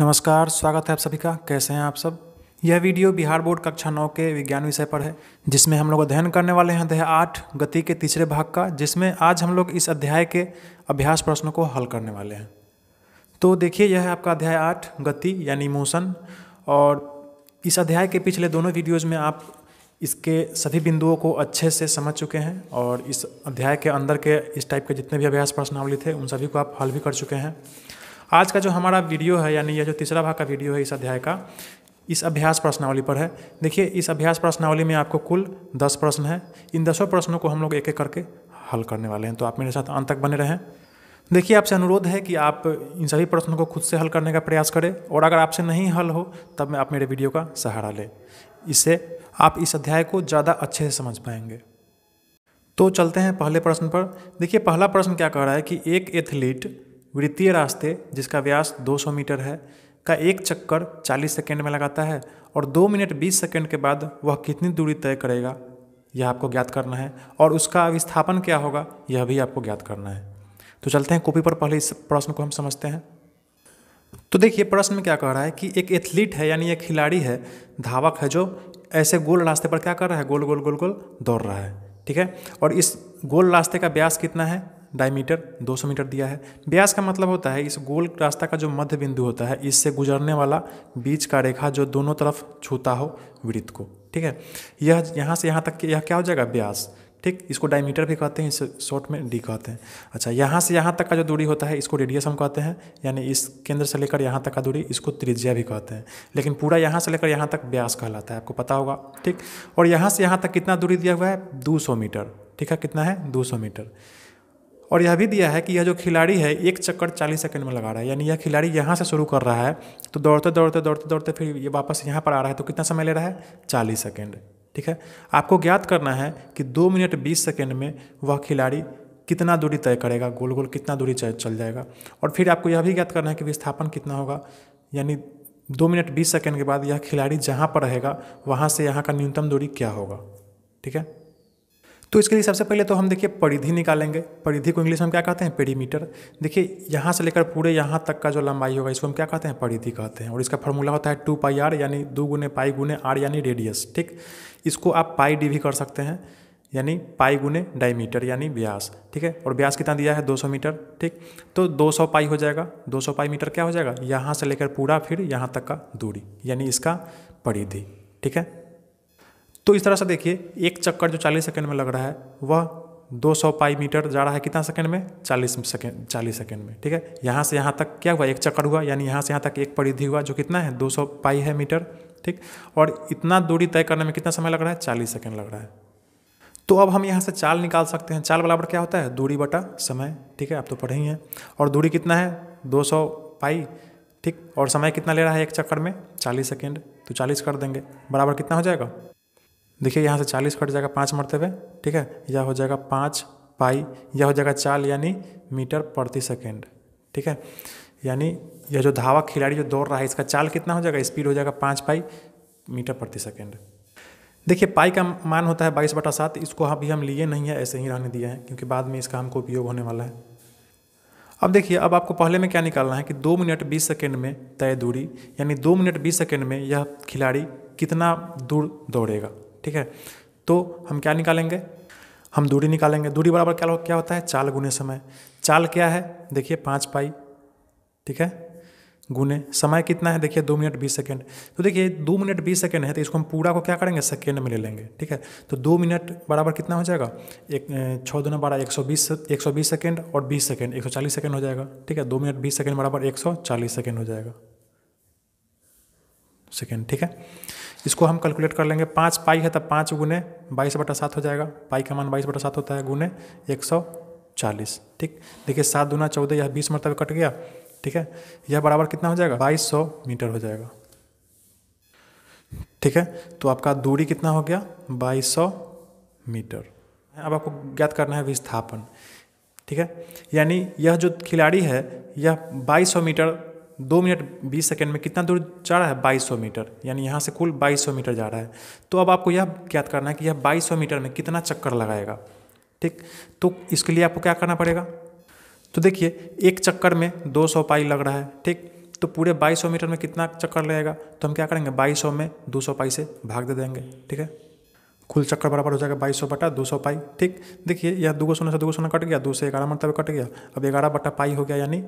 नमस्कार स्वागत है आप सभी का कैसे हैं आप सब यह वीडियो बिहार बोर्ड कक्षा नौ के विज्ञान विषय पर है जिसमें हम लोग अध्ययन करने वाले हैं अध्याय आठ गति के तीसरे भाग का जिसमें आज हम लोग इस अध्याय के अभ्यास प्रश्नों को हल करने वाले हैं तो देखिए यह है आपका अध्याय आठ गति यानी मोशन और इस अध्याय के पिछले दोनों वीडियोज़ में आप इसके सभी बिंदुओं को अच्छे से समझ चुके हैं और इस अध्याय के अंदर के इस टाइप के जितने भी अभ्यास प्रश्नावली थे उन सभी को आप हल भी कर चुके हैं आज का जो हमारा वीडियो है यानी यह जो तीसरा भाग का वीडियो है इस अध्याय का इस अभ्यास प्रश्नावली पर है देखिए इस अभ्यास प्रश्नावली में आपको कुल दस प्रश्न है इन दसों प्रश्नों को हम लोग एक एक करके हल करने वाले हैं तो आप मेरे साथ अंत तक बने रहें देखिए आपसे अनुरोध है कि आप इन सभी प्रश्नों को खुद से हल करने का प्रयास करें और अगर आपसे नहीं हल हो तब मैं आप मेरे वीडियो का सहारा लें इससे आप इस अध्याय को ज़्यादा अच्छे से समझ पाएंगे तो चलते हैं पहले प्रश्न पर देखिए पहला प्रश्न क्या कह रहा है कि एक एथलीट वृत्तीय रास्ते जिसका व्यास 200 मीटर है का एक चक्कर 40 सेकंड में लगाता है और दो मिनट 20 सेकंड के बाद वह कितनी दूरी तय करेगा यह आपको ज्ञात करना है और उसका विस्थापन क्या होगा यह भी आपको ज्ञात करना है तो चलते हैं कॉपी पर पहले इस प्रश्न को हम समझते हैं तो देखिए प्रश्न में क्या कह रहा है कि एक एथलीट है यानी एक खिलाड़ी है धावक है जो ऐसे गोल रास्ते पर क्या कर रहा है गोल गोल गोल गोल दौड़ रहा है ठीक है और इस गोल रास्ते का व्यास कितना है डायमीटर 200 मीटर दिया है ब्यास का मतलब होता है इस गोल रास्ता का जो मध्य बिंदु होता है इससे गुजरने वाला बीच का रेखा जो दोनों तरफ छूता हो वृत्त को ठीक है यह यहाँ से यहाँ तक यह क्या हो जाएगा ब्यास ठीक इसको डायमीटर भी कहते हैं इसे शॉर्ट में डी कहते हैं अच्छा यहाँ से यहाँ तक का जो दूरी होता है इसको रेडियस हम कहते हैं यानी इस केंद्र से लेकर यहाँ तक का दूरी इसको त्रिज्या भी कहते हैं लेकिन पूरा यहाँ से लेकर यहाँ तक ब्यास कहलाता है आपको पता होगा ठीक और यहाँ से यहाँ तक कितना दूरी दिया हुआ है सौ मीटर ठीक है कितना है सौ मीटर और यह भी दिया है कि यह जो खिलाड़ी है एक चक्कर चालीस सेकंड में लगा रहा है यानी यह खिलाड़ी यहाँ से शुरू कर रहा है तो दौड़ते दौड़ते दौड़ते दौड़ते फिर ये वापस यहाँ पर आ रहा है तो कितना समय ले रहा है चालीस सेकेंड ठीक है आपको ज्ञात करना है कि दो मिनट बीस सेकेंड में वह खिलाड़ी कितना दूरी तय करेगा गोल गोल कितना दूरी चल जाएगा और फिर आपको यह भी ज्ञात करना है कि विस्थापन कितना होगा यानी दो मिनट बीस सेकेंड के बाद यह खिलाड़ी जहाँ पर रहेगा वहाँ से यहाँ का न्यूनतम दूरी क्या होगा ठीक है तो इसके लिए सबसे पहले तो हम देखिए परिधि निकालेंगे परिधि को इंग्लिश में हम क्या कहते हैं पेरीमीटर देखिए यहाँ से लेकर पूरे यहाँ तक का जो लंबाई होगा इसको हम क्या कहते हैं परिधि कहते हैं और इसका फॉर्मूला होता है टू पाई आर यानी दो गुने पाई गुने आर यानी रेडियस ठीक इसको आप पाई डी भी कर सकते हैं यानी पाई गुने डायमीटर यानी व्यास ठीक है और व्यास कितना दिया है 200 मीटर ठीक तो 200 पाई हो जाएगा 200 पाई मीटर क्या हो जाएगा यहाँ से लेकर पूरा फिर यहाँ तक का दूरी यानी इसका परिधि ठीक है तो इस तरह से देखिए एक चक्कर जो चालीस सेकेंड में लग रहा है वह 200 पाई मीटर जा रहा है कितना सेकंड में 40 सेकंड 40 सेकंड में ठीक है यहाँ से यहाँ तक क्या हुआ एक चक्कर हुआ यानी यहाँ से यहाँ तक एक परिधि हुआ जो कितना है 200 पाई है मीटर ठीक और इतना दूरी तय करने में कितना समय लग रहा है चालीस सेकंड लग रहा है तो अब हम यहाँ से चाल निकाल सकते हैं चाल बराबर क्या होता है दूरी बटा समय ठीक है आप तो पढ़े ही हैं और दूरी कितना है सौ पाई ठीक और समय कितना ले रहा है एक चक्कर में चालीस सेकेंड तो 40 कर देंगे बराबर कितना हो जाएगा देखिए यहाँ से चालीस कट जाएगा पाँच मरतबे ठीक है यह हो जाएगा पाँच पाई यह हो जाएगा चाल यानी मीटर प्रति सेकेंड ठीक है यानी यह जो धावा खिलाड़ी जो दौड़ रहा है इसका चाल कितना हो जाएगा स्पीड हो जाएगा पाँच पाई मीटर प्रति सेकेंड देखिए पाई का मान होता है बाईस बटा सात इसको अभी हम लिए नहीं है ऐसे ही रहने दिया है क्योंकि बाद में इसका हमको उपयोग होने वाला है अब देखिए अब आपको पहले में क्या निकालना है कि दो मिनट बीस सेकेंड में तय दूरी यानी दो मिनट बीस सेकेंड में यह खिलाड़ी कितना दूर दौड़ेगा ठीक है तो हम क्या निकालेंगे हम दूरी निकालेंगे दूरी बराबर क्या क्या होता है चाल गुने समय चाल क्या है देखिए पाँच पाई ठीक है गुने समय कितना है देखिए दो मिनट बीस सेकेंड तो देखिए दो मिनट बीस सेकेंड है तो इसको हम पूरा को क्या करेंगे सेकेंड में ले लेंगे ठीक है तो दो मिनट बराबर कितना हो जाएगा एक छः दोनों बारह एक सौ बीस एक सौ बीस सेकेंड और बीस सेकेंड एक सौ चालीस सेकेंड हो जाएगा ठीक है दो मिनट बीस सेकेंड बराबर एक सौ चालीस सेकेंड हो जाएगा सेकेंड ठीक है इसको हम कैलकुलेट कर लेंगे पाँच पाई है तब पाँच गुने बाईस बटा सात हो जाएगा पाई का मान बाईस बटा सात होता है गुने एक सौ चालीस ठीक देखिए सात दुना चौदह यह बीस मरतब कट गया ठीक है यह बराबर कितना हो जाएगा बाईस सौ मीटर हो जाएगा ठीक है तो आपका दूरी कितना हो गया बाईस सौ मीटर अब आपको ज्ञात करना है विस्थापन ठीक है यानी यह जो खिलाड़ी है यह सौ मीटर दो मिनट बीस सेकेंड में कितना दूर जा रहा है बाईस सौ मीटर यानी यहाँ से कुल बाईस सौ मीटर जा रहा है तो अब आपको यह ज्ञात करना है कि यह बाईस सौ मीटर में कितना चक्कर लगाएगा ठीक तो इसके लिए आपको क्या करना पड़ेगा तो देखिए एक चक्कर में दो सौ पाई लग रहा है ठीक तो पूरे 2200 मीटर में कितना चक्कर लगेगा तो हम क्या करेंगे 2200 में 200 पाई से भाग दे देंगे ठीक है कुल चक्कर बराबर हो जाएगा बाईस सौ बटा दो सौ पाई ठीक देखिए यह दो सोना से दो सोना कट गया दो से ग्यारह मतलब कट गया अब ग्यारह बटा पाई हो गया यानी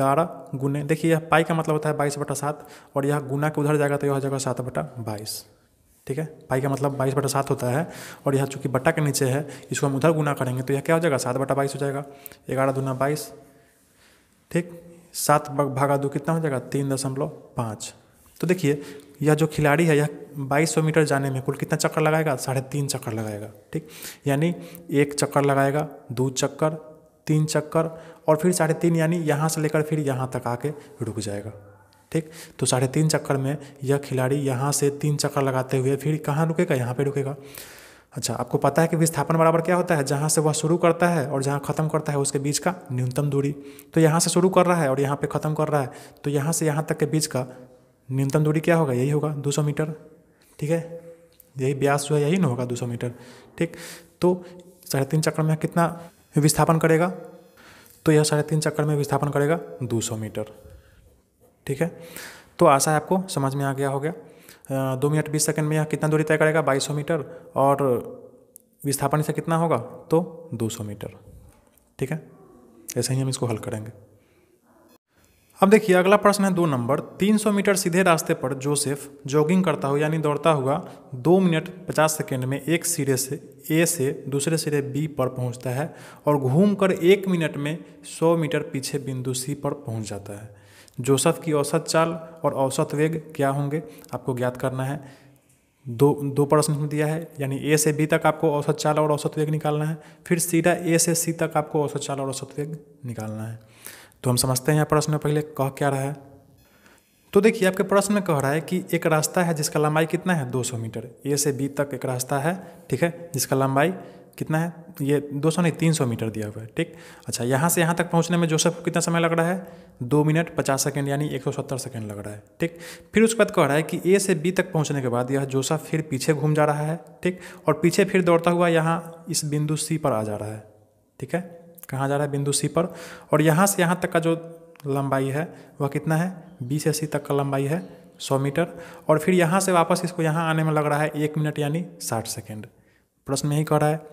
ग्यारह गुने देखिए यह पाई का मतलब होता है बाईस बटा सात और यह गुना के उधर जाएगा तो यह हो जाएगा सात बटा बाईस ठीक है पाई का मतलब बाईस बटा सात होता है और यह चूंकि बट्टा के नीचे है इसको हम उधर गुना करेंगे तो यह क्या हो जाएगा सात बटा बाईस हो जाएगा ग्यारह दुना बाईस ठीक सात भागा दो कितना हो जाएगा तीन दशमलव पाँच तो देखिए यह जो खिलाड़ी है यह 2200 मीटर जाने में कुल कितना चक्कर लगाएगा साढ़े तीन चक्कर लगाएगा ठीक यानी एक चक्कर लगाएगा दो चक्कर तीन चक्कर और फिर साढ़े तीन यानी यहाँ से लेकर फिर यहाँ तक आके रुक जाएगा ठीक तो साढ़े तीन चक्कर में यह खिलाड़ी यहाँ से तीन चक्कर लगाते हुए फिर कहाँ रुकेगा यहाँ पर रुकेगा अच्छा आपको पता है कि विस्थापन बराबर क्या होता है जहाँ से वह शुरू करता है और जहाँ ख़त्म करता है उसके बीच का न्यूनतम दूरी तो यहाँ से शुरू कर रहा है और यहाँ पे ख़त्म कर रहा है तो यहाँ से यहाँ तक के बीच का न्यूनतम दूरी क्या होगा यही होगा 200 मीटर ठीक है यही ब्यास जो है यही ना होगा 200 मीटर ठीक तो साढ़े तीन चक्कर में कितना विस्थापन करेगा तो यह साढ़े तीन चक्कर में विस्थापन करेगा 200 मीटर ठीक है तो आशा है आपको समझ में आ गया हो गया दो मिनट बीस सेकंड में यह कितना दूरी तय करेगा 2200 मीटर और विस्थापन से कितना होगा तो 200 मीटर ठीक है ऐसे ही हम इसको हल करेंगे अब देखिए अगला प्रश्न है दो नंबर 300 मीटर सीधे रास्ते पर जोसेफ जॉगिंग करता हुआ यानी दौड़ता हुआ दो मिनट 50 सेकेंड में एक सिरे से ए से दूसरे सिरे बी पर पहुंचता है और घूमकर एक मिनट में 100 मीटर पीछे बिंदु सी पर पहुंच जाता है जोसेफ की औसत चाल और औसत वेग क्या होंगे आपको ज्ञात करना है दो दो प्रश्न में दिया है यानी ए से बी तक आपको औसत चाल और औसत वेग निकालना है फिर सीधा ए से सी तक आपको औसत चाल और औसत वेग निकालना है तो हम समझते हैं यहाँ प्रश्न में पहले कह क्या रहा है तो देखिए आपके प्रश्न में कह रहा है कि एक रास्ता है जिसका लंबाई कितना है 200 मीटर ए से बी तक एक रास्ता है ठीक है जिसका लंबाई कितना है ये 200 नहीं 300 मीटर दिया हुआ है ठीक अच्छा यहाँ से यहाँ तक पहुँचने में जोसेफ को कितना समय लग रहा है दो मिनट पचास सेकेंड यानी एक सेकेंड लग रहा है ठीक फिर उसके बाद कह रहा है कि ए से बी तक पहुँचने के बाद यह जोसेफ फिर पीछे घूम जा रहा है ठीक और पीछे फिर दौड़ता हुआ यहाँ इस बिंदु सी पर आ जा रहा है ठीक है कहाँ जा रहा है बिंदु सी पर और यहाँ से यहाँ तक का जो लंबाई है वह कितना है बी से सी तक का लंबाई है सौ मीटर और फिर यहाँ से वापस इसको यहाँ आने में लग रहा है एक मिनट यानी साठ सेकेंड प्रश्न यही कह रहा है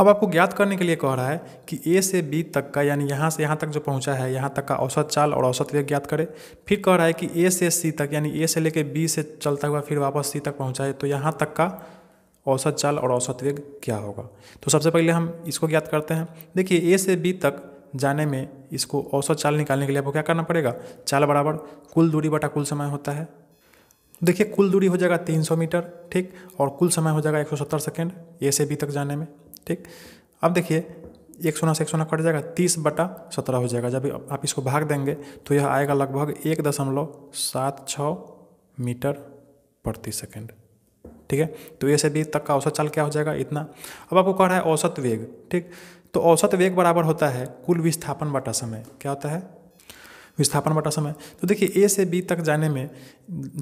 अब आपको ज्ञात करने के लिए कह रहा है कि ए से बी तक का यानी यहाँ से यहाँ तक जो पहुँचा है यहाँ तक का औसत चाल और औसत वेग ज्ञात करें फिर कह रहा है कि ए से सी तक यानी ए से लेके बी से चलता हुआ फिर वापस सी तक पहुँचाए तो यहाँ तक का औसत चाल और औसत वेग क्या होगा तो सबसे पहले हम इसको ज्ञात करते हैं देखिए ए से बी तक जाने में इसको औसत चाल निकालने के लिए आपको क्या करना पड़ेगा चाल बराबर कुल दूरी बटा कुल समय होता है देखिए कुल दूरी हो जाएगा 300 मीटर ठीक और कुल समय हो जाएगा 170 सेकेंड ए से बी तक जाने में ठीक अब देखिए एक सोना से एक सोना कट जाएगा तीस बटा सत्रह हो जाएगा जब आप इसको भाग देंगे तो यह आएगा लगभग एक दशमलव सात छः मीटर प्रति सेकेंड ठीक है तो ए से बी तक का औसत चाल क्या हो जाएगा इतना अब आपको कह रहा है औसत वेग ठीक तो औसत वेग बराबर होता है कुल विस्थापन बटा समय क्या होता है विस्थापन बटा समय तो देखिए ए से बी तक जाने में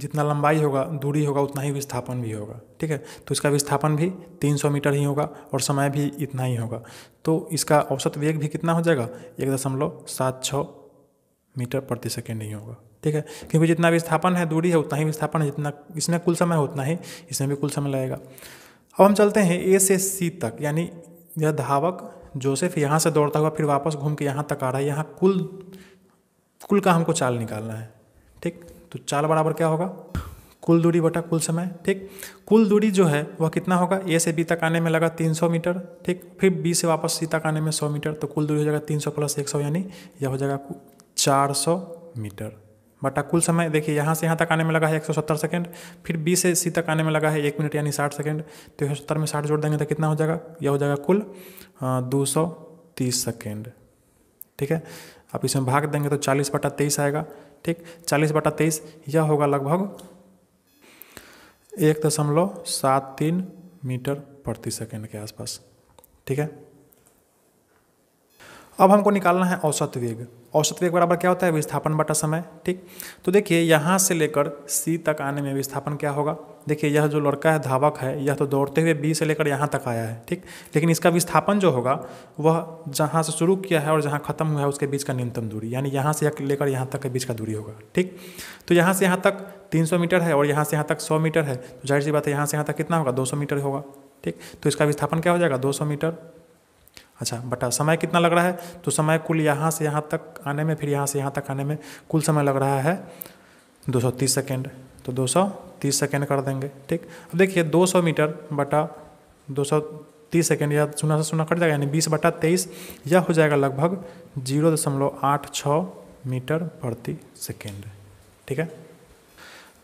जितना लंबाई होगा दूरी होगा उतना ही विस्थापन भी होगा ठीक है तो इसका विस्थापन भी 300 मीटर ही होगा और समय भी इतना ही होगा तो इसका औसत वेग भी कितना हो जाएगा एक दशमलव सात छः मीटर प्रति सेकेंड ही होगा ठीक है क्योंकि जितना विस्थापन है दूरी है उतना ही विस्थापन है जितना इसमें कुल समय है उतना ही इसमें भी कुल समय लगेगा अब हम चलते हैं ए से सी तक यानी यह धावक जोसेफ यहाँ से दौड़ता हुआ फिर वापस घूम के यहाँ तक आ रहा है यहाँ कुल कुल का हमको चाल निकालना है ठीक तो चाल बराबर क्या होगा कुल दूरी बटा कुल समय ठीक कुल दूरी जो है वह कितना होगा ए से बी तक आने में लगा 300 मीटर ठीक फिर बी से वापस सी तक आने में 100 मीटर तो कुल दूरी हो जाएगा 300 प्लस 100 यानी यह हो जाएगा 400 मीटर बटा कुल समय देखिए यहाँ से यहाँ तक आने में लगा है 170 सेकंड फिर बी से सी तक आने में लगा है एक मिनट यानी 60 सेकंड तो एक सत्तर में 60 जोड़ देंगे तो कितना हो जाएगा यह हो जाएगा कुल दो सौ तीस सेकेंड ठीक है आप इसमें भाग देंगे तो चालीस बटा तेईस आएगा ठीक चालीस बटा तेईस यह होगा लगभग एक दशमलव सात तीन मीटर प्रति सेकेंड के आसपास ठीक है अब हमको निकालना है औसत वेग औसत वेग बराबर क्या होता है विस्थापन बटा समय ठीक तो देखिए यहाँ से लेकर सी तक आने में विस्थापन क्या होगा देखिए यह जो लड़का है धावक है यह तो दौड़ते हुए बी से लेकर यहाँ तक आया है ठीक लेकिन इसका विस्थापन जो होगा वह जहाँ से शुरू किया है और जहाँ खत्म हुआ है उसके बीच का न्यूनतम दूरी यानी यहाँ से लेकर यहाँ तक के बीच का दूरी होगा ठीक तो यहाँ से यहाँ तक तीन मीटर है और यहाँ से यहाँ तक सौ मीटर है तो जाहिर सी बात है यहाँ से यहाँ तक कितना होगा दो मीटर होगा ठीक तो इसका विस्थापन क्या हो जाएगा दो मीटर अच्छा बटा समय कितना लग रहा है तो समय कुल यहाँ से यहाँ तक आने में फिर यहाँ से यहाँ तक आने में कुल समय लग रहा है 230 सेकेंड तो 230 सेकेंड कर देंगे ठीक अब देखिए 200 मीटर बटा 230 सेकेंड या सुना से सुना कट जाएगा यानी 20 बटा 23 यह हो जाएगा लगभग जीरो दशमलव आठ छः मीटर प्रति सेकेंड ठीक है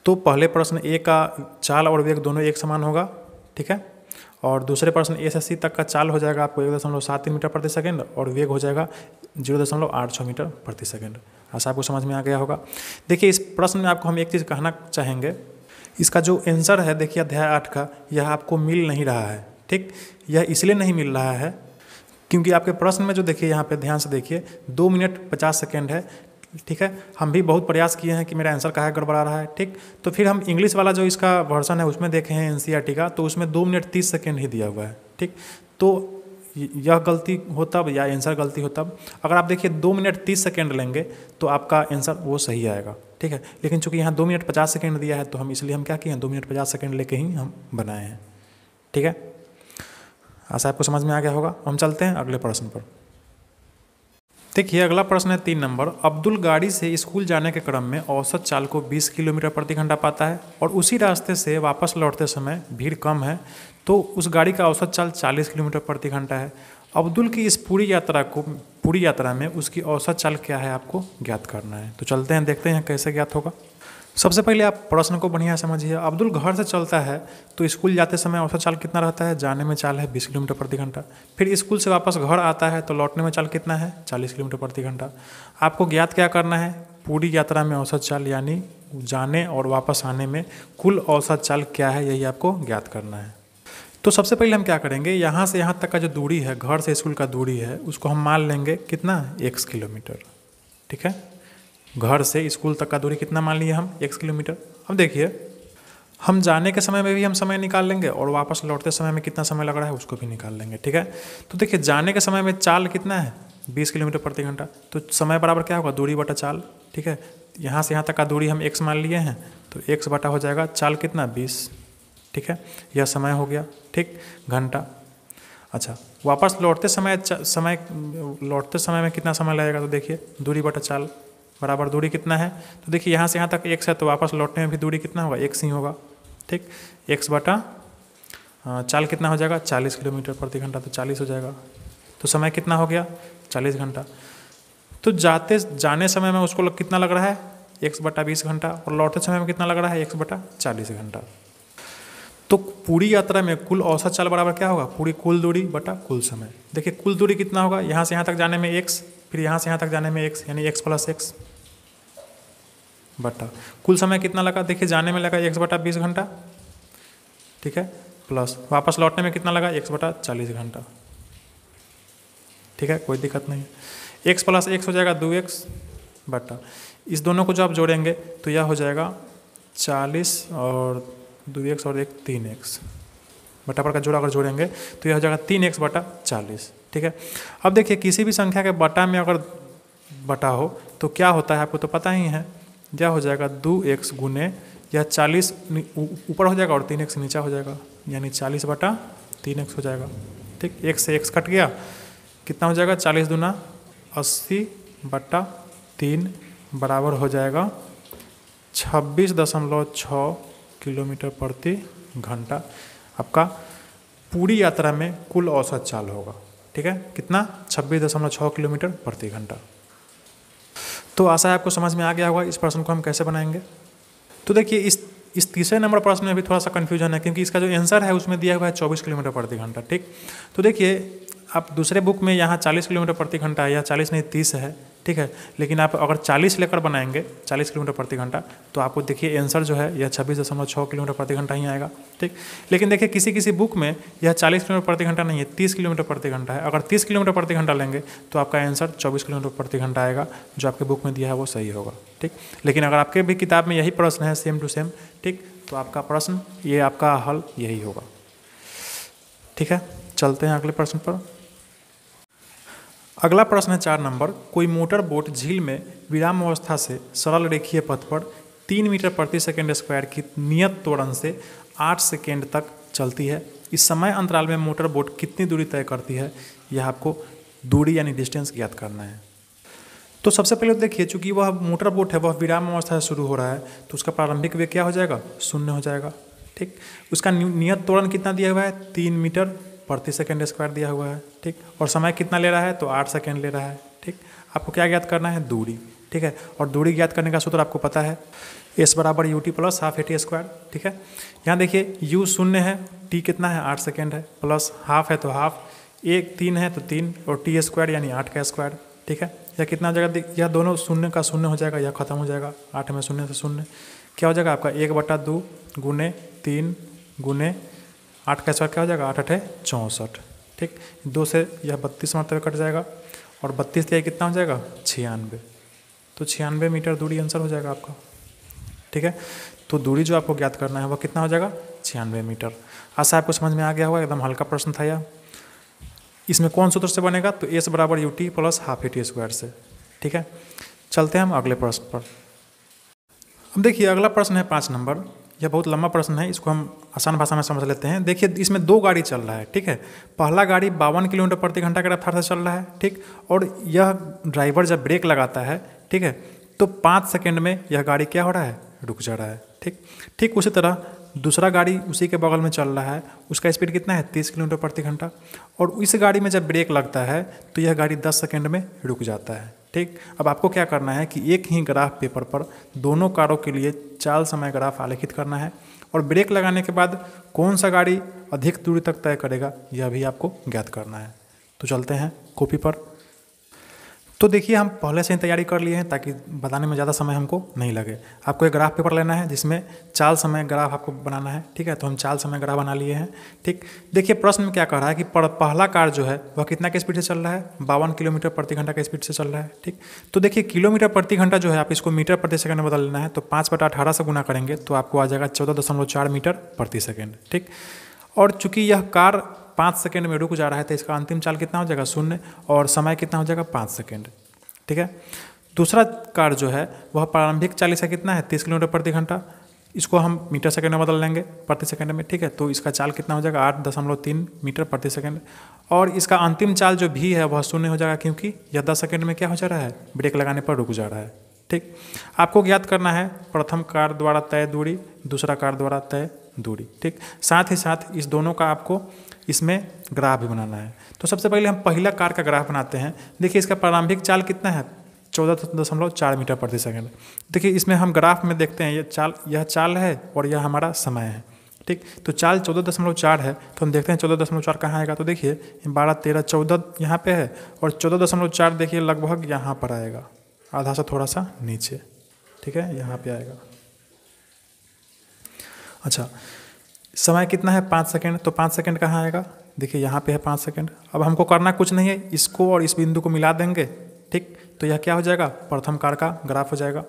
तो पहले प्रश्न ए का चाल और वेग दोनों एक समान होगा ठीक है और दूसरे पर्सन एस एस सी तक का चाल हो जाएगा आपको एक दशमलव सात तीन मीटर प्रति सेकेंड और वेग हो जाएगा जीरो दशमलव आठ छः मीटर प्रति सेकेंड ऐसा आपको समझ में आ गया होगा देखिए इस प्रश्न में आपको हम एक चीज़ कहना चाहेंगे इसका जो आंसर है देखिए अध्याय आठ का यह आपको मिल नहीं रहा है ठीक यह इसलिए नहीं मिल रहा है क्योंकि आपके प्रश्न में जो देखिए यहाँ पे ध्यान से देखिए दो मिनट पचास सेकेंड है ठीक है हम भी बहुत प्रयास किए हैं कि मेरा आंसर कहाँ गड़बड़ा रहा है ठीक तो फिर हम इंग्लिश वाला जो इसका वर्सन है उसमें देखे हैं एन e का तो उसमें दो मिनट तीस सेकेंड ही दिया हुआ है ठीक तो यह गलती हो तब या आंसर गलती हो तब अगर आप देखिए दो मिनट तीस सेकेंड लेंगे तो आपका आंसर वो सही आएगा ठीक है लेकिन चूंकि यहाँ दो मिनट पचास सेकेंड दिया है तो हम इसलिए हम क्या किए हैं दो मिनट पचास सेकेंड लेके ही हम बनाए हैं ठीक है आशा आपको समझ में आ गया होगा हम चलते हैं अगले प्रश्न पर देखिए अगला प्रश्न है तीन नंबर अब्दुल गाड़ी से स्कूल जाने के क्रम में औसत को बीस किलोमीटर प्रति घंटा पाता है और उसी रास्ते से वापस लौटते समय भीड़ कम है तो उस गाड़ी का औसत चाल चालीस किलोमीटर प्रति घंटा है अब्दुल की इस पूरी यात्रा को पूरी यात्रा में उसकी औसत चाल क्या है आपको ज्ञात करना है तो चलते हैं देखते हैं कैसे ज्ञात होगा सबसे पहले आप प्रश्न को बढ़िया समझिए अब्दुल घर से चलता है तो स्कूल जाते समय औसत चाल कितना रहता है जाने में चाल है बीस किलोमीटर प्रति घंटा फिर स्कूल से वापस घर आता है तो लौटने में चाल कितना है चालीस किलोमीटर प्रति घंटा आपको ज्ञात क्या करना है पूरी यात्रा में औसत चाल यानी जाने और वापस आने में कुल औसत चाल क्या है यही आपको ज्ञात करना है तो सबसे पहले हम क्या करेंगे यहाँ से यहाँ तक का जो दूरी है घर से स्कूल का दूरी है उसको हम मान लेंगे कितना एक किलोमीटर ठीक है घर से स्कूल तक का दूरी कितना मान लिए हम एक किलोमीटर अब देखिए हम जाने के समय में भी हम समय निकाल लेंगे और वापस लौटते समय में कितना समय लग रहा है उसको भी निकाल लेंगे ठीक है तो देखिए जाने के समय में चाल कितना है बीस किलोमीटर प्रति घंटा तो समय बराबर क्या होगा दूरी बटा चाल ठीक है यहाँ से यहाँ तक का दूरी हम एक मान लिए हैं तो एक्स बटा हो जाएगा चाल कितना बीस ठीक है यह समय हो गया ठीक घंटा अच्छा वापस लौटते समय समय लौटते समय में कितना समय लगेगा तो देखिए दूरी बटा चाल बराबर दूरी कितना है तो देखिए यहाँ से यहाँ तक एक्स है तो वापस लौटने में भी दूरी कितना होगा एक्स ही होगा ठीक एक्स बटा चाल कितना हो जाएगा चालीस किलोमीटर प्रति घंटा तो चालीस हो जाएगा तो समय कितना हो गया चालीस घंटा तो जाते जाने समय में उसको लग, कितना लग रहा है एक्स बटा बीस घंटा और लौटते समय में कितना लग रहा है एक्स बटा चालीस घंटा तो पूरी यात्रा में कुल औसत चाल बराबर क्या होगा पूरी कुल दूरी बटा कुल समय देखिए कुल दूरी कितना होगा यहाँ से यहाँ तक जाने में एक्स फिर यहाँ से यहाँ तक जाने में एक्स यानी एक्स प्लस एक्स बटा कुल समय कितना लगा देखिए जाने में लगा एक्स बटा बीस घंटा ठीक है प्लस वापस लौटने में कितना लगा एक्स बटा चालीस घंटा ठीक है कोई दिक्कत नहीं एक्स प्लस एक्स हो जाएगा दो एक्स बटा इस दोनों को जो आप जोड़ेंगे तो यह हो जाएगा चालीस और दो एक्स और एक तीन एक्स बटा पर का जोड़ा अगर जोड़ेंगे तो यह हो जाएगा तीन एक्स बटा चालीस ठीक है अब देखिए किसी भी संख्या के बटा में अगर बटा हो तो क्या होता है आपको तो पता ही है यह हो जाएगा दो एक्स गुने यह चालीस ऊपर हो जाएगा और तीन एक्स नीचा हो जाएगा यानी चालीस बटा तीन एक्स हो जाएगा ठीक एक से एक्स कट गया कितना हो जाएगा चालीस दुना अस्सी बटा तीन बराबर हो जाएगा छब्बीस दशमलव छः किलोमीटर प्रति घंटा आपका पूरी यात्रा में कुल औसत चाल होगा ठीक है कितना छब्बीस दशमलव छः किलोमीटर प्रति घंटा तो आशा है आपको समझ में आ गया होगा इस प्रश्न को हम कैसे बनाएंगे तो देखिए इस इस तीसरे नंबर प्रश्न में भी थोड़ा सा कन्फ्यूजन है क्योंकि इसका जो आंसर है उसमें दिया हुआ है चौबीस किलोमीटर प्रति घंटा ठीक तो देखिए आप दूसरे बुक में यहाँ चालीस किलोमीटर प्रति घंटा या चालीस नहीं तीस है ठीक है लेकिन आप अगर 40 लेकर बनाएंगे 40 किलोमीटर प्रति घंटा तो आपको देखिए आंसर जो है यह छब्बीस दशमलव छः किलोमीटर प्रति घंटा ही आएगा ठीक लेकिन देखिए किसी किसी बुक में यह 40 किलोमीटर प्रति घंटा नहीं है 30 किलोमीटर प्रति घंटा है अगर 30 किलोमीटर प्रति घंटा लेंगे तो आपका आंसर 24 किलोमीटर प्रति घंटा आएगा जो आपके बुक में दिया है वो सही होगा ठीक लेकिन अगर आपके भी किताब में यही प्रश्न है सेम टू सेम ठीक तो आपका प्रश्न ये आपका हल यही होगा ठीक है चलते हैं अगले प्रश्न पर अगला प्रश्न है चार नंबर कोई मोटर बोट झील में विराम अवस्था से सरल रेखीय पथ पर तीन मीटर प्रति सेकेंड स्क्वायर की नियत त्वरण से आठ सेकेंड तक चलती है इस समय अंतराल में मोटर बोट कितनी दूरी तय करती है यह आपको दूरी यानी डिस्टेंस ज्ञात करना है तो सबसे पहले तो देखिए चूंकि वह मोटर बोट है वह विराम अवस्था से शुरू हो रहा है तो उसका प्रारंभिक वेग क्या हो जाएगा शून्य हो जाएगा ठीक उसका नियत त्वरण कितना दिया हुआ है तीन मीटर प्रति सेकेंड स्क्वायर दिया हुआ है ठीक और समय कितना ले रहा है तो आठ सेकेंड ले रहा है ठीक आपको क्या ज्ञात करना है दूरी ठीक है और दूरी ज्ञात करने का सूत्र आपको पता है एस बराबर u t plus half a t square ठीक है यहाँ देखिए यू शून्य है टी कितना है आठ सेकेंड है प्लस हाफ है तो हाफ एक तीन है तो तीन और टी स्क्वायर यानी आठ का स्क्वायर ठीक है या कितना हो जाएगा दोनों शून्य का शून्य हो जाएगा या खत्म हो जाएगा आठ में शून्य से शून्य क्या हो जाएगा आपका एक बटा दो गुने तीन गुने आठ का स्क्वायर क्या हो जाएगा आठ अठे चौंसठ ठीक दो से यह बत्तीस मात्रा कट जाएगा और बत्तीस या कितना हो जाएगा छियानवे तो छियानवे मीटर दूरी आंसर हो जाएगा आपका ठीक है तो दूरी जो आपको ज्ञात करना है वह कितना हो जाएगा छियानवे मीटर आशा आपको समझ में आ गया होगा एकदम हल्का प्रश्न था यह इसमें कौन सूत्र से बनेगा तो एस बराबर u t plus half a t square से ठीक है चलते हैं हम अगले प्रश्न पर अब देखिए अगला प्रश्न है पाँच नंबर यह बहुत लंबा प्रश्न है इसको हम आसान भाषा में समझ लेते हैं देखिए इसमें दो गाड़ी चल रहा है ठीक है पहला गाड़ी बावन किलोमीटर प्रति घंटा की रफ्तार से चल रहा है ठीक और यह ड्राइवर जब ब्रेक लगाता है ठीक है तो पाँच सेकेंड में यह गाड़ी क्या हो रहा है रुक जा रहा है ठीक ठीक उसी तरह दूसरा गाड़ी उसी के बगल में चल रहा है उसका स्पीड कितना है तीस किलोमीटर प्रति घंटा और इस गाड़ी में जब ब्रेक लगता है तो यह गाड़ी दस सेकेंड में रुक जाता है ठीक अब आपको क्या करना है कि एक ही ग्राफ पेपर पर दोनों कारों के लिए चाल समय ग्राफ आलेखित करना है और ब्रेक लगाने के बाद कौन सा गाड़ी अधिक दूरी तक तय करेगा यह भी आपको ज्ञात करना है तो चलते हैं कॉपी पर तो देखिए हम पहले से ही तैयारी कर लिए हैं ताकि बताने में ज़्यादा समय हमको नहीं लगे आपको एक ग्राफ पेपर लेना है जिसमें चाल समय ग्राफ आपको बनाना है ठीक है तो हम चाल समय ग्राफ बना लिए हैं ठीक देखिए प्रश्न में क्या कह रहा है कि पहला कार जो है वह कितना की स्पीड से चल रहा है बावन किलोमीटर प्रति घंटा की स्पीड से चल रहा है ठीक तो देखिए किलोमीटर प्रति घंटा जो है आप इसको मीटर प्रति सेकंड में बदल लेना है तो पाँच बटा अठारह से गुना करेंगे तो आपको आ जाएगा चौदह दशमलव चार मीटर प्रति सेकेंड ठीक और चूंकि यह कार पाँच सेकेंड में रुक जा रहा है तो इसका अंतिम चाल कितना हो जाएगा शून्य और समय कितना हो जाएगा पाँच सेकेंड ठीक है दूसरा कार जो है वह प्रारंभिक चालीसा कितना है तीस किलोमीटर प्रति घंटा इसको हम मीटर सेकेंड में बदल लेंगे प्रति सेकंड में ठीक है तो इसका चाल कितना हो जाएगा आठ दशमलव तीन मीटर प्रति सेकंड और इसका अंतिम चाल जो भी है वह शून्य हो जाएगा क्योंकि यह दस सेकेंड में क्या हो जा रहा है ब्रेक लगाने पर रुक जा रहा है ठीक आपको ज्ञात करना है प्रथम कार द्वारा तय दूरी दूसरा कार द्वारा तय दूरी ठीक साथ ही साथ इस दोनों का आपको इसमें ग्राफ भी बनाना है तो सबसे पहले हम पहला कार का ग्राफ बनाते हैं देखिए इसका प्रारंभिक चाल कितना है चौदह दशमलव चार मीटर प्रति सेकंड देखिए इसमें हम ग्राफ में देखते हैं यह चाल यह चाल है और यह हमारा समय है ठीक तो चाल चौदह दशमलव चार है तो हम देखते हैं चौदह दशमलव चार कहाँ आएगा तो देखिए बारह तेरह चौदह यहाँ पे है और चौदह दशमलव चार देखिए लगभग यहाँ पर आएगा आधा सा थोड़ा सा नीचे ठीक है यहाँ पे आएगा अच्छा समय कितना है पाँच सेकेंड तो पाँच सेकेंड कहाँ आएगा देखिए यहाँ पे है पाँच सेकेंड अब हमको करना कुछ नहीं है इसको और इस बिंदु को मिला देंगे ठीक तो यह क्या हो जाएगा प्रथम कार का ग्राफ हो जाएगा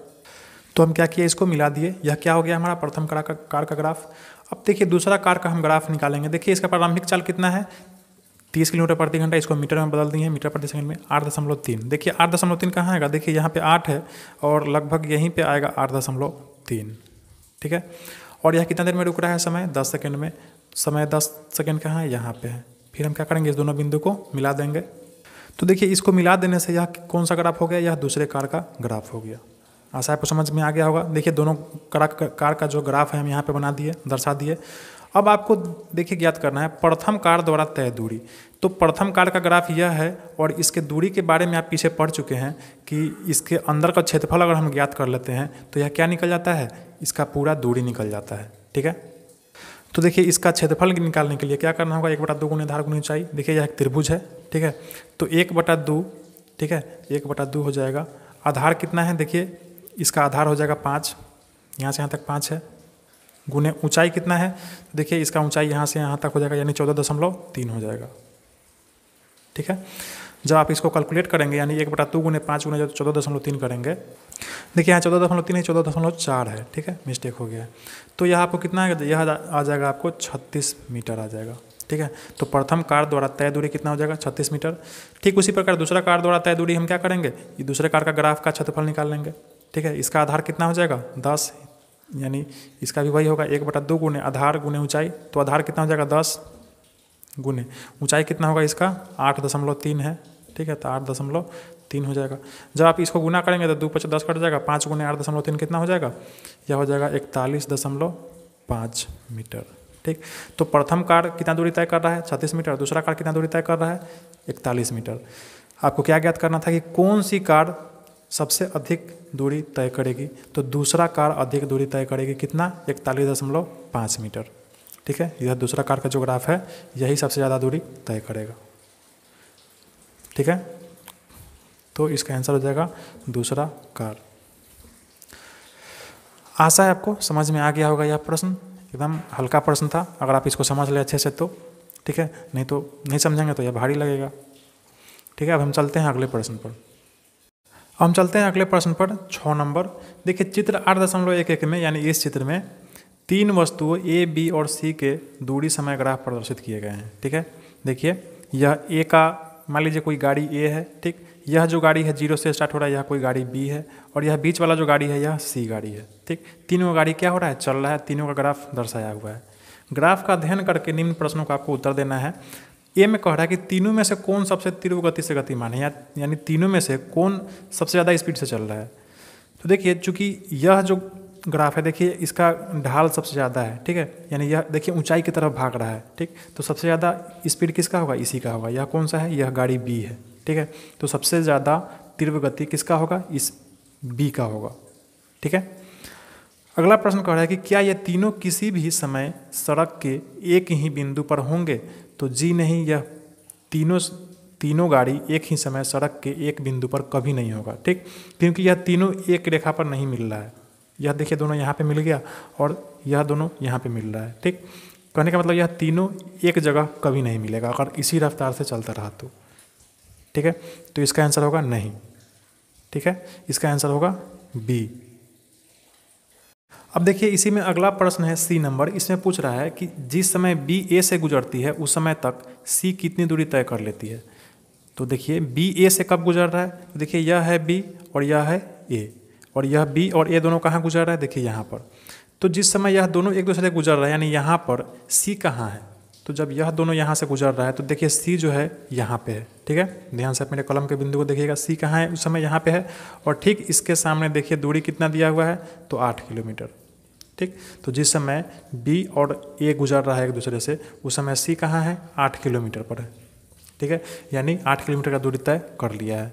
तो हम क्या किए इसको मिला दिए यह क्या हो गया हमारा प्रथम कार का कार का ग्राफ अब देखिए दूसरा कार का हम ग्राफ निकालेंगे देखिए इसका प्रारंभिक चाल कितना है तीस किलोमीटर प्रति घंटा इसको मीटर में बदल दिए हैं मीटर प्रति सेकंड में आठ दशमलव तीन देखिए आठ दशमलव तीन कहाँ आएगा देखिए यहाँ पे आठ है और लगभग यहीं पे आएगा आठ दशमलव तीन ठीक है और यह कितना देर में रुक रहा है समय दस सेकेंड में समय दस सेकेंड का है यहाँ पर है फिर हम क्या करेंगे इस दोनों बिंदु को मिला देंगे तो देखिए इसको मिला देने से यह कौन सा ग्राफ हो गया यह दूसरे कार का ग्राफ हो गया आशा आपको समझ में आ गया होगा देखिए दोनों कार कार का जो ग्राफ है हम यहाँ पे बना दिए दर्शा दिए अब आपको देखिए ज्ञात करना है प्रथम कार द्वारा तय दूरी तो प्रथम कार का ग्राफ यह है और इसके दूरी के बारे में आप पीछे पढ़ चुके हैं कि इसके अंदर का क्षेत्रफल अगर हम ज्ञात कर लेते हैं तो यह क्या निकल जाता है इसका पूरा दूरी निकल जाता है ठीक है तो देखिए इसका क्षेत्रफल निकालने के लिए क्या करना होगा एक बटा दो गुण धार गुण ऊंचाई देखिए यह एक त्रिभुज है ठीक है तो एक बटा दो ठीक है एक बटा दो हो जाएगा आधार कितना है देखिए इसका आधार हो जाएगा पाँच यहाँ से यहाँ तक पाँच है गुने ऊंचाई कितना है तो देखिए इसका ऊंचाई यहाँ से यहाँ तक हो जाएगा यानी चौदह दशमलव तीन हो जाएगा ठीक है जब आप इसको कैलकुलेट करेंगे यानी एक बटा दो गुने पाँच गुने जब चौदह दशमलव तीन करेंगे देखिए यहाँ चौदह दशमलव तीन है चौदह दशमलव चार है ठीक है मिस्टेक हो गया है तो यह आपको कितना यह आ जाएगा आपको छत्तीस मीटर आ जाएगा ठीक है तो प्रथम कार द्वारा तय दूरी कितना हो जाएगा छत्तीस मीटर ठीक उसी प्रकार दूसरा कार द्वारा तय दूरी हम क्या करेंगे ये दूसरे कार का ग्राफ का क्षेत्रफल निकाल लेंगे ठीक है इसका आधार कितना हो जाएगा दस यानी इसका भी वही होगा एक बटा दो गुने आधार गुने ऊंचाई तो आधार कितना हो जाएगा दस गुने ऊंचाई कितना होगा इसका आठ दशमलव तीन है ठीक है तो आठ दशमलव तीन हो जाएगा जब आप इसको गुना करेंगे तो दो पचास दस कट जाएगा पाँच गुने आठ दशमलव तीन कितना हो जाएगा यह हो जाएगा इकतालीस दशमलव पाँच मीटर ठीक तो प्रथम कार कितना दूरी तय कर रहा है छत्तीस मीटर दूसरा कार कितना दूरी तय कर रहा है इकतालीस मीटर आपको क्या ज्ञात करना था कि कौन सी कार सबसे अधिक दूरी तय करेगी तो दूसरा कार अधिक दूरी तय करेगी कितना इकतालीस दशमलव पाँच मीटर ठीक है यह दूसरा कार का जो ग्राफ है यही सबसे ज़्यादा दूरी तय करेगा ठीक है तो इसका आंसर हो जाएगा दूसरा कार आशा है आपको समझ में आ गया होगा यह प्रश्न एकदम हल्का प्रश्न था अगर आप इसको समझ लें अच्छे से तो ठीक है नहीं तो नहीं समझेंगे तो यह भारी लगेगा ठीक है अब हम चलते हैं अगले प्रश्न पर हम चलते हैं अगले प्रश्न पर छः नंबर देखिए चित्र आठ दशमलव एक एक में यानी इस चित्र में तीन वस्तुओं ए बी और सी के दूरी समय ग्राफ प्रदर्शित किए गए हैं ठीक है देखिए यह ए का मान लीजिए कोई गाड़ी ए है ठीक यह जो गाड़ी है जीरो से स्टार्ट हो रहा है यह कोई गाड़ी बी है और यह बीच वाला जो गाड़ी है यह सी गाड़ी है ठीक तीनों गाड़ी क्या हो रहा है चल रहा है तीनों का ग्राफ दर्शाया हुआ है ग्राफ का अध्ययन करके निम्न प्रश्नों का आपको उत्तर देना है ए में कह रहा है कि तीनों में से कौन सबसे तीव्र गति से गतिमान है या यानी तीनों में से कौन सबसे ज़्यादा स्पीड से चल रहा है तो देखिए चूँकि यह जो ग्राफ है देखिए इसका ढाल सबसे ज़्यादा है ठीक है यानी यह देखिए ऊंचाई की तरफ भाग रहा है ठीक तो सबसे ज़्यादा स्पीड किसका होगा इसी का होगा यह कौन सा है यह गाड़ी बी है ठीक है तो सबसे ज़्यादा तीव्र गति किसका होगा इस बी का होगा ठीक है अगला प्रश्न कह रहा है कि क्या ये तीनों किसी भी समय सड़क के एक ही बिंदु पर होंगे तो जी नहीं यह तीनों तीनों गाड़ी एक ही समय सड़क के एक बिंदु पर कभी नहीं होगा ठीक क्योंकि यह तीनों एक रेखा पर नहीं मिल रहा है यह देखिए दोनों यहाँ पे मिल गया और यह दोनों यहाँ पे मिल रहा है ठीक कहने का मतलब यह तीनों एक जगह कभी नहीं मिलेगा अगर इसी रफ्तार से चलता रहा तो ठीक है तो इसका आंसर होगा नहीं ठीक है इसका आंसर होगा बी अब देखिए इसी में अगला प्रश्न है सी नंबर इसमें पूछ रहा है कि जिस समय बी ए से गुजरती है उस समय तक सी कितनी दूरी तय कर लेती है तो देखिए बी ए से कब गुजर रहा है तो देखिए यह है बी और यह है ए और यह बी और ए दोनों कहाँ गुजर रहा है देखिए यहाँ पर तो जिस समय यह दोनों एक दूसरे से गुजर रहा है यानी यहाँ पर सी कहाँ है तो जब यह दोनों यहाँ से गुजर रहा है तो देखिए सी जो है यहाँ पे है ठीक है ध्यान से मेरे कलम के बिंदु को देखिएगा सी कहाँ है उस समय यहाँ पे है और ठीक इसके सामने देखिए दूरी कितना दिया हुआ है तो आठ किलोमीटर ठीक तो जिस समय बी और ए गुजर रहा है एक दूसरे से उस समय सी कहाँ है आठ किलोमीटर पर है ठीक है यानी आठ किलोमीटर का दूरी तय कर लिया है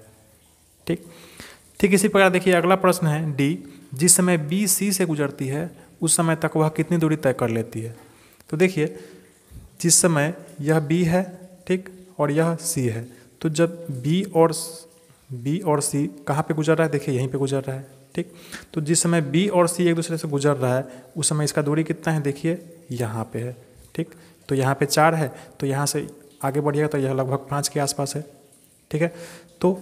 ठीक ठीक इसी प्रकार देखिए अगला प्रश्न है डी जिस समय बी सी से गुजरती है उस समय तक वह कितनी दूरी तय कर लेती है तो देखिए जिस समय यह बी है ठीक और यह सी है तो जब बी और बी और सी कहाँ पे गुजर रहा है देखिए यहीं पे गुजर रहा है ठीक तो जिस समय बी और सी एक दूसरे से गुजर रहा है उस समय इसका दूरी कितना है देखिए यहाँ पे है ठीक तो यहाँ पे चार है तो यहाँ से आगे बढ़िएगा तो यह लगभग पाँच के आसपास है ठीक है तो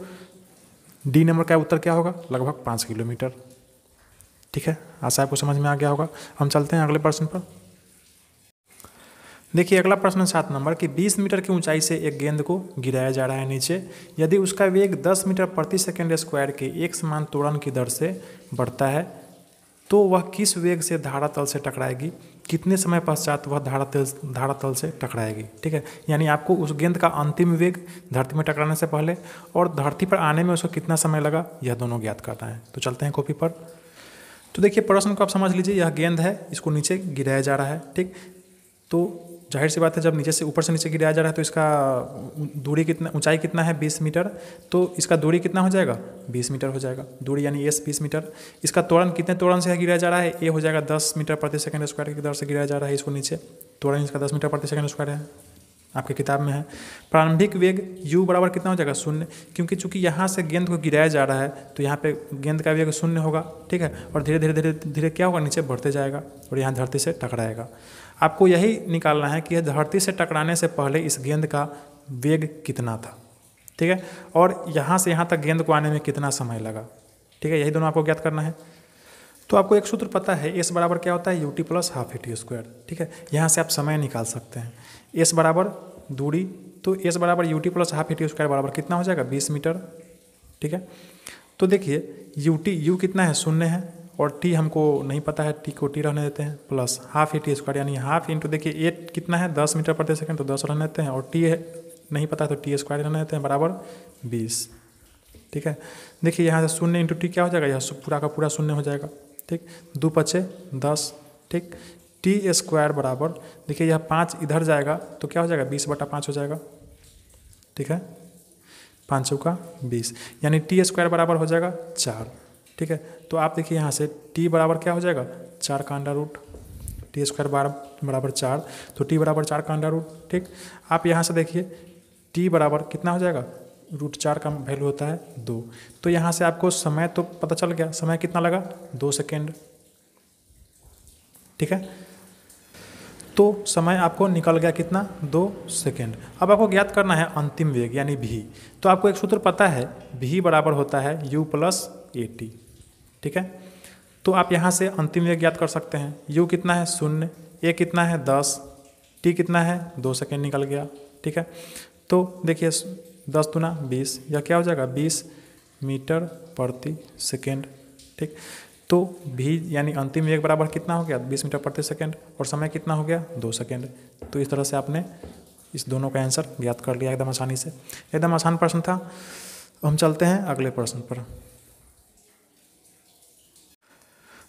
डी नंबर का उत्तर क्या होगा लगभग पाँच किलोमीटर ठीक है आशा आपको समझ में आ गया होगा हम चलते हैं अगले प्रश्न पर देखिए अगला प्रश्न सात नंबर कि 20 मीटर की ऊंचाई से एक गेंद को गिराया जा रहा है नीचे यदि उसका वेग 10 मीटर प्रति सेकंड स्क्वायर के एक समान तोड़न की दर से बढ़ता है तो वह किस वेग से धारा तल से टकराएगी कितने समय पश्चात वह धारा तल धारा तल से टकराएगी ठीक है यानी आपको उस गेंद का अंतिम वेग धरती में टकराने से पहले और धरती पर आने में उसको कितना समय लगा यह दोनों ज्ञात करना है तो चलते हैं कॉपी पर तो देखिए प्रश्न को आप समझ लीजिए यह गेंद है इसको नीचे गिराया जा रहा है ठीक तो जाहिर सी बात है जब नीचे से ऊपर से नीचे गिराया जा रहा है तो इसका दूरी कितना ऊंचाई कितना है 20 मीटर तो इसका दूरी कितना हो जाएगा 20 मीटर हो जाएगा दूरी यानी एस 20 मीटर इसका तोड़न कितने त्वरण से गिराया जा रहा है ए हो जाएगा दस मीटर प्रति सेकंड स्क्वायर की दर से गिराया जा रहा है इसको नीचे तोड़न इसका दस मीटर प्रति सेकंड स्क्वायर है आपकी किताब में है प्रारंभिक वेग u बराबर कितना हो जाएगा शून्य क्योंकि चूंकि यहाँ से गेंद को गिराया जा रहा है तो यहाँ पे गेंद का वेग शून्य होगा ठीक है और धीरे धीरे धीरे धीरे क्या होगा नीचे बढ़ते जाएगा और यहाँ धरती से टकराएगा आपको यही निकालना है कि धरती से टकराने से पहले इस गेंद का वेग कितना था ठीक है और यहाँ से यहाँ तक गेंद को आने में कितना समय लगा ठीक है यही दोनों आपको ज्ञात करना है तो आपको एक सूत्र पता है एस बराबर क्या होता है u t plus half a t square ठीक है यहाँ से आप समय निकाल सकते हैं एस बराबर दूरी तो एस बराबर u t plus half a t square बराबर कितना हो जाएगा बीस मीटर ठीक है तो देखिए यू टी यू कितना है शून्य है और टी हमको नहीं पता है टी को टी रहने देते हैं plus half a t square यानी हाफ इंटू देखिए एट कितना है दस मीटर प्रति सेकंड तो दस रहने देते हैं और टी नहीं पता है तो टी स्क्वायर रहने देते हैं बराबर बीस ठीक है देखिए यहाँ से शून्य इंटू टी क्या हो जाएगा यह पूरा का पूरा शून्य हो जाएगा ठीक दो पचे दस ठीक टी स्क्वायर बराबर देखिए यह पाँच इधर जाएगा तो क्या हो जाएगा बीस बटा पाँच हो जाएगा ठीक है पाँचों का बीस यानी टी स्क्वायर बराबर हो जाएगा चार ठीक है तो आप देखिए यहाँ से टी बराबर क्या हो जाएगा चार का अंडर रूट टी स्क्वायर बराबर चार तो टी बराबर चार का अंडर रूट ठीक आप यहाँ से देखिए टी बराबर कितना हो जाएगा रूट चार का वैल्यू होता है दो तो यहाँ से आपको समय तो पता चल गया समय कितना लगा दो सेकेंड ठीक है तो समय आपको निकल गया कितना दो सेकेंड अब आपको ज्ञात करना है अंतिम वेग यानी भी तो आपको एक सूत्र पता है भी बराबर होता है यू प्लस ए टी ठीक है तो आप यहाँ से अंतिम वेग ज्ञात कर सकते हैं यू कितना है शून्य ए कितना है दस टी कितना है दो सेकेंड निकल गया ठीक है तो देखिए दस दुना बीस या क्या हो जाएगा बीस मीटर प्रति सेकेंड ठीक तो भी यानी अंतिम वेग बराबर कितना हो गया बीस मीटर प्रति सेकेंड और समय कितना हो गया दो सेकेंड तो इस तरह से आपने इस दोनों का आंसर ज्ञात कर लिया एकदम आसानी से एकदम आसान प्रश्न था हम चलते हैं अगले प्रश्न पर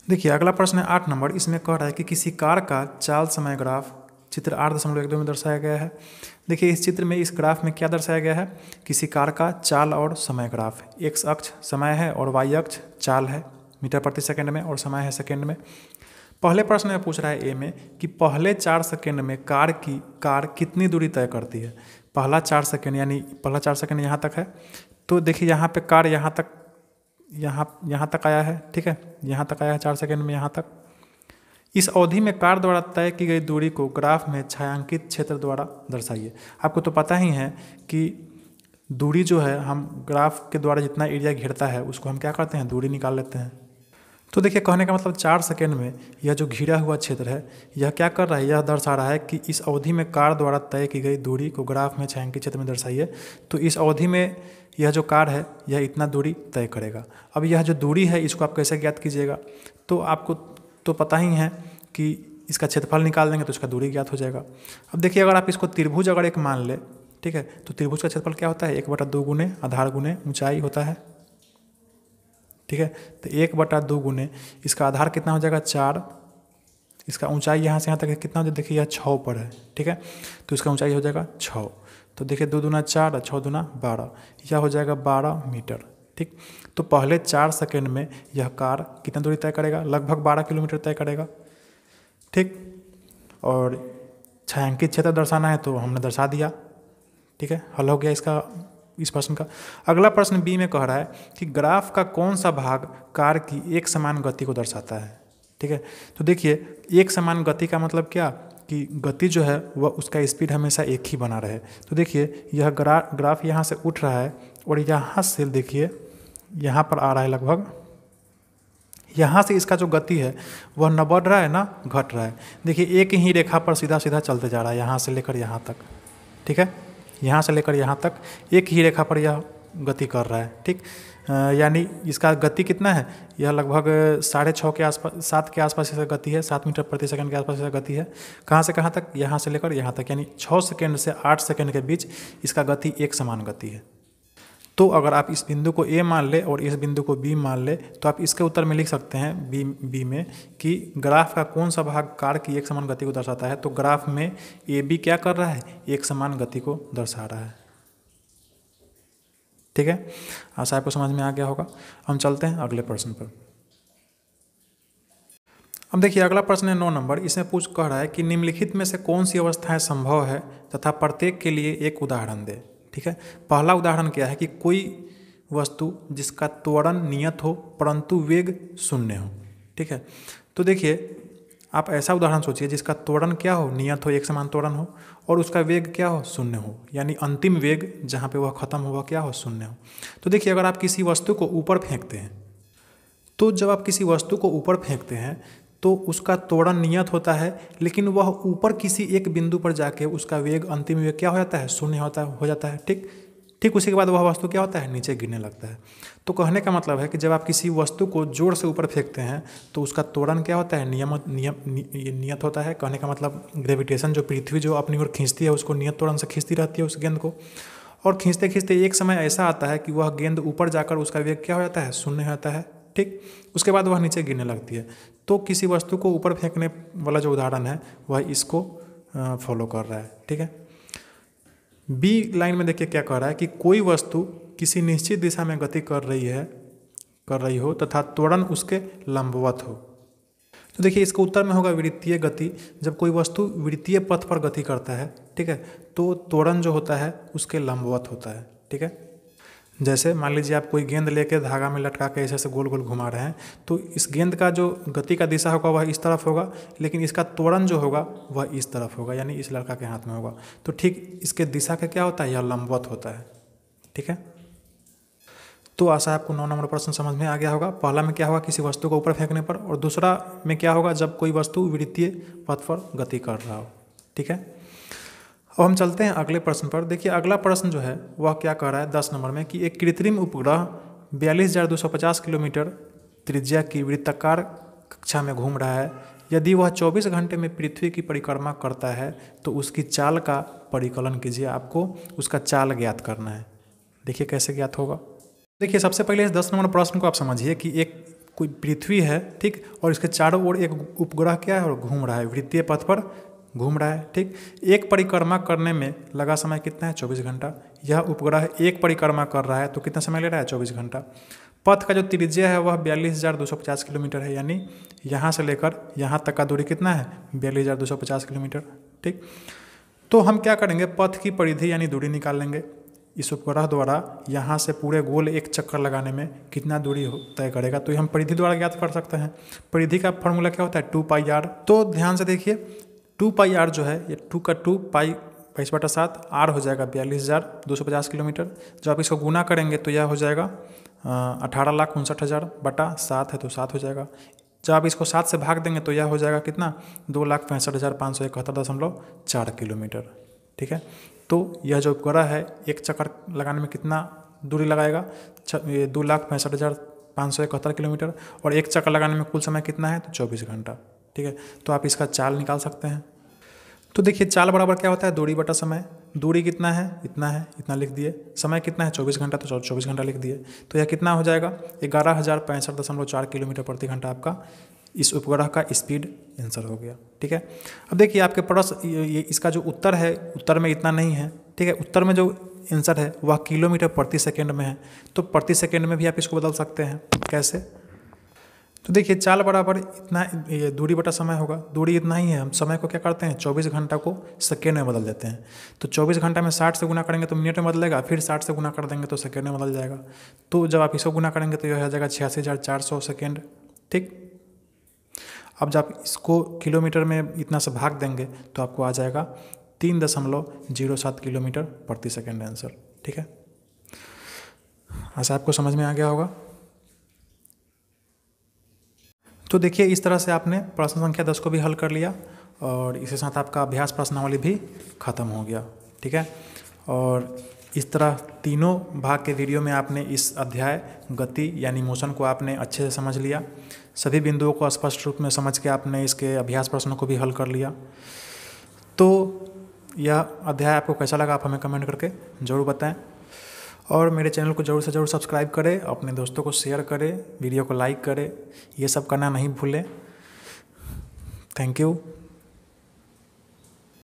देखिए अगला प्रश्न है आठ नंबर इसमें कह रहा है कि किसी कार का चाल समय ग्राफ चित्र आठ दशमलव एक दो में दर्शाया गया है देखिए इस चित्र में इस ग्राफ में क्या दर्शाया गया है किसी कार का चाल और समय ग्राफ एक्स अक्ष समय है और वाई अक्ष चाल है मीटर प्रति सेकंड में और समय है सेकंड में पहले प्रश्न में पूछ रहा है ए में कि पहले चार सेकंड में कार की कार कितनी दूरी तय करती है पहला चार सेकंड यानी पहला चार सेकंड यहाँ तक है तो देखिए यहाँ पे कार यहाँ तक यहाँ यहाँ तक आया है ठीक है यहाँ तक आया है चार सेकेंड में यहाँ तक इस अवधि में कार द्वारा तय की गई दूरी को ग्राफ में छायांकित क्षेत्र द्वारा दर्शाइए आपको तो पता ही है कि दूरी जो है हम ग्राफ के द्वारा जितना एरिया घिरता है उसको हम क्या करते हैं दूरी निकाल लेते हैं तो देखिए कहने का मतलब चार सेकेंड में यह जो घिरा हुआ क्षेत्र है यह क्या कर रहा है यह दर्शा रहा है कि इस अवधि में कार द्वारा तय की गई दूरी को ग्राफ में छायांकित क्षेत्र में दर्शाइए तो इस अवधि में यह जो कार है यह इतना दूरी तय करेगा अब यह जो दूरी है इसको आप कैसे ज्ञात कीजिएगा तो आपको तो पता ही है कि इसका क्षेत्रफल निकाल देंगे तो इसका दूरी ज्ञात हो जाएगा अब देखिए अगर आप इसको त्रिभुज अगर एक मान ले ठीक है तो त्रिभुज का क्षेत्रफल क्या होता है एक बटा दो गुने आधार गुने ऊंचाई होता है ठीक है तो एक बटा दो गुने इसका आधार कितना हो जाएगा चार इसका ऊंचाई यहाँ से यहाँ तक कितना हो जाए देखिए यह छः पर है ठीक है तो इसका ऊंचाई हो जाएगा छः तो देखिए दो दुना चार छः दुना बारह यह हो जाएगा बारह मीटर ठीक तो पहले चार सेकेंड में यह कार कितना दूरी तय करेगा लगभग बारह किलोमीटर तय करेगा ठीक और छायांकित क्षेत्र दर्शाना है तो हमने दर्शा दिया ठीक है हल हो गया इसका इस प्रश्न का अगला प्रश्न बी में कह रहा है कि ग्राफ का कौन सा भाग कार की एक समान गति को दर्शाता है ठीक है तो देखिए एक समान गति का मतलब क्या कि गति जो है वह उसका स्पीड हमेशा एक ही बना रहे तो देखिए यह ग्रा ग्राफ यहाँ से उठ रहा है और यहाँ से देखिए यहाँ पर आ रहा है लगभग यहाँ से इसका जो गति है वह न बढ़ रहा है ना घट रहा है देखिए एक ही रेखा पर सीधा सीधा चलते जा रहा है यहाँ से लेकर यहाँ तक ठीक है यहाँ से लेकर यहाँ तक एक ही रेखा पर यह गति कर रहा है ठीक यानी इसका गति कितना है यह लगभग साढ़े छः के आसपास सात के आसपास इसका गति है सात मीटर प्रति सेकंड के आसपास इसका गति है कहाँ से कहाँ तक यहाँ से लेकर यहाँ तक यानी छः सेकंड से आठ सेकंड के बीच इसका गति एक समान गति है तो अगर आप इस बिंदु को ए मान ले और इस बिंदु को बी मान ले तो आप इसके उत्तर में लिख सकते हैं बी बी में कि ग्राफ का कौन सा भाग कार की एक समान गति को दर्शाता है तो ग्राफ में ए बी क्या कर रहा है एक समान गति को दर्शा रहा है ठीक है आशा आपको समझ में आ गया होगा हम चलते हैं अगले प्रश्न पर अब देखिए अगला प्रश्न है नौ नंबर इसमें पूछ कह रहा है कि निम्नलिखित में से कौन सी अवस्थाएं संभव है तथा प्रत्येक के लिए एक उदाहरण दें ठीक है पहला उदाहरण क्या है कि कोई वस्तु जिसका त्वरण नियत हो परंतु वेग शून्य हो ठीक है तो देखिए आप ऐसा उदाहरण सोचिए जिसका त्वरण क्या हो नियत हो एक समान त्वरण हो और उसका वेग क्या हो शून्य हो यानी अंतिम वेग जहाँ पे वह खत्म हो वह क्या हो शून्य हो तो देखिए अगर आप किसी वस्तु को ऊपर फेंकते हैं तो जब आप किसी वस्तु को ऊपर फेंकते हैं तो उसका तोड़न नियत होता है लेकिन वह ऊपर किसी एक बिंदु पर जाके उसका वेग अंतिम वेग क्या हो जाता है शून्य होता हो जाता है ठीक ठीक उसी के बाद वह वस्तु क्या होता है नीचे गिरने लगता है तो कहने का मतलब है कि जब आप किसी वस्तु को जोर से ऊपर फेंकते हैं तो उसका तोड़न क्या होता है नियम नियम नियत होता है कहने का मतलब ग्रेविटेशन जो पृथ्वी जो अपनी ओर खींचती है उसको नियत तोड़न से खींचती रहती है उस गेंद को और खींचते खींचते एक समय ऐसा आता है कि वह गेंद ऊपर जाकर उसका वेग क्या हो जाता है शून्य होता है ठीक उसके बाद वह नीचे गिरने लगती है तो किसी वस्तु को ऊपर फेंकने वाला जो उदाहरण है वह इसको फॉलो कर रहा है ठीक है बी लाइन में देखिए क्या कह रहा है कि कोई वस्तु किसी निश्चित दिशा में गति कर रही है कर रही हो तथा त्वरण उसके लंबवत हो तो देखिए इसको उत्तर में होगा वृत्तीय गति जब कोई वस्तु वृत्तीय पथ पर गति करता है ठीक है तो त्वरण जो होता है उसके लंबवत होता है ठीक है जैसे मान लीजिए आप कोई गेंद लेके धागा में लटका के ऐसे ऐसे गोल गोल घुमा रहे हैं तो इस गेंद का जो गति का दिशा होगा वह इस तरफ होगा लेकिन इसका त्वरण जो होगा वह इस तरफ होगा यानी इस लड़का के हाथ में होगा तो ठीक इसके दिशा का क्या होता है यह लंबवत होता है ठीक है तो आशा आपको नौ नंबर प्रश्न समझ में आ गया होगा पहला में क्या होगा किसी वस्तु को ऊपर फेंकने पर और दूसरा में क्या होगा जब कोई वस्तु वृत्तीय पथ पर गति कर रहा हो ठीक है अब हम चलते हैं अगले प्रश्न पर देखिए अगला प्रश्न जो है वह क्या कह रहा है दस नंबर में कि एक कृत्रिम उपग्रह बयालीस हजार दो सौ पचास किलोमीटर त्रिज्या की वृत्ताकार कक्षा में घूम रहा है यदि वह 24 घंटे में पृथ्वी की परिक्रमा करता है तो उसकी चाल का परिकलन कीजिए आपको उसका चाल ज्ञात करना है देखिए कैसे ज्ञात होगा देखिए सबसे पहले इस दस नंबर प्रश्न को आप समझिए कि एक कोई पृथ्वी है ठीक और इसके चारों ओर एक उपग्रह क्या है और घूम रहा है वृत्तीय पथ पर घूम रहा है ठीक एक परिक्रमा करने में लगा समय कितना है चौबीस घंटा यह उपग्रह एक परिक्रमा कर रहा है तो कितना समय ले रहा है चौबीस घंटा पथ का जो त्रिज्या है वह बयालीस किलोमीटर है यानी यहाँ से लेकर यहाँ तक का दूरी कितना है बयालीस किलोमीटर ठीक तो हम क्या करेंगे पथ की परिधि यानी दूरी निकाल लेंगे इस उपग्रह द्वारा यहाँ से पूरे गोल एक चक्कर लगाने में कितना दूरी तय करेगा तो ये हम परिधि द्वारा ज्ञात कर सकते हैं परिधि का फॉर्मूला क्या होता है टू पाई आर तो ध्यान से देखिए टू पाई आर जो है ये टू का टू पाई बाईस बटा सात आर हो जाएगा बयालीस हज़ार दो सौ पचास किलोमीटर जब आप इसको गुना करेंगे तो यह हो जाएगा अठारह लाख उनसठ हज़ार बटा सात है तो सात हो जाएगा जब आप इसको सात से भाग देंगे तो यह हो जाएगा कितना दो लाख पैंसठ हज़ार पाँच सौ इकहत्तर दशमलव चार किलोमीटर ठीक है तो यह जो उपग्रह है एक चक्कर लगाने में कितना दूरी लगाएगा दो लाख पैंसठ हज़ार पाँच सौ इकहत्तर किलोमीटर और एक चक्कर लगाने में कुल समय कितना है तो चौबीस घंटा ठीक है तो आप इसका चाल निकाल सकते हैं तो देखिए चाल बराबर क्या होता है दूरी बटा समय दूरी कितना है इतना है इतना लिख दिए समय कितना है चौबीस घंटा तो चौबीस घंटा लिख दिए तो यह कितना हो जाएगा ग्यारह हज़ार पैंसठ दशमलव चार किलोमीटर प्रति घंटा आपका इस उपग्रह का स्पीड आंसर हो गया ठीक है अब देखिए आपके पड़ोस ये इसका जो उत्तर है उत्तर में इतना नहीं है ठीक है उत्तर में जो आंसर है वह किलोमीटर प्रति सेकेंड में है तो प्रति सेकेंड में भी आप इसको बदल सकते हैं कैसे तो देखिए चाल बराबर इतना ये दूरी बटा समय होगा दूरी इतना ही है हम समय को क्या करते हैं 24 घंटा को सेकेंड में बदल देते हैं तो 24 घंटा में 60 से गुना करेंगे तो मिनट में बदलेगा फिर 60 से गुना कर देंगे तो सेकेंड में बदल जाएगा तो जब आप इसको गुना करेंगे तो यह हो जाएगा छियासी हज़ार चार सौ सेकेंड ठीक अब जब इसको किलोमीटर में इतना से भाग देंगे तो आपको आ जाएगा तीन दशमलव जीरो सात किलोमीटर प्रति सेकेंड आंसर ठीक है ऐसा आपको समझ में आ गया होगा तो देखिए इस तरह से आपने प्रश्न संख्या दस को भी हल कर लिया और इसके साथ आपका अभ्यास प्रश्नावली भी खत्म हो गया ठीक है और इस तरह तीनों भाग के वीडियो में आपने इस अध्याय गति यानी मोशन को आपने अच्छे से समझ लिया सभी बिंदुओं को स्पष्ट रूप में समझ के आपने इसके अभ्यास प्रश्नों को भी हल कर लिया तो यह अध्याय आपको कैसा लगा आप हमें कमेंट करके ज़रूर बताएं और मेरे चैनल को ज़रूर से ज़रूर सब्सक्राइब करें अपने दोस्तों को शेयर करें वीडियो को लाइक करें ये सब करना नहीं भूलें थैंक यू